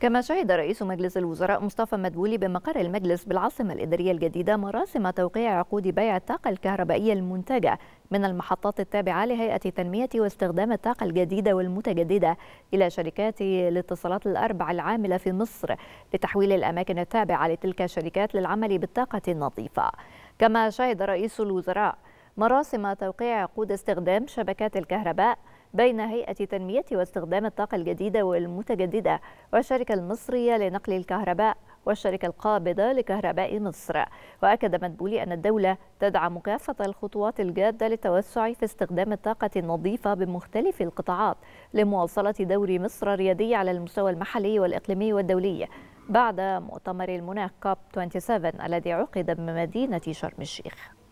كما شهد رئيس مجلس الوزراء مصطفى مدبولي بمقر المجلس بالعاصمة الإدارية الجديدة مراسم توقيع عقود بيع الطاقة الكهربائية المنتجة من المحطات التابعة لهيئة تنمية واستخدام الطاقة الجديدة والمتجددة إلى شركات الاتصالات الأربع العاملة في مصر لتحويل الأماكن التابعة لتلك الشركات للعمل بالطاقة النظيفة كما شهد رئيس الوزراء مراسم توقيع عقود استخدام شبكات الكهرباء بين هيئة تنمية واستخدام الطاقة الجديدة والمتجددة والشركة المصرية لنقل الكهرباء والشركة القابضة لكهرباء مصر وأكد مدبولي أن الدولة تدعم كافة الخطوات الجادة للتوسع في استخدام الطاقة النظيفة بمختلف القطاعات لمواصلة دور مصر الريادي على المستوى المحلي والإقليمي والدولي بعد مؤتمر المناخ كوب 27 الذي عقد بمدينة شرم الشيخ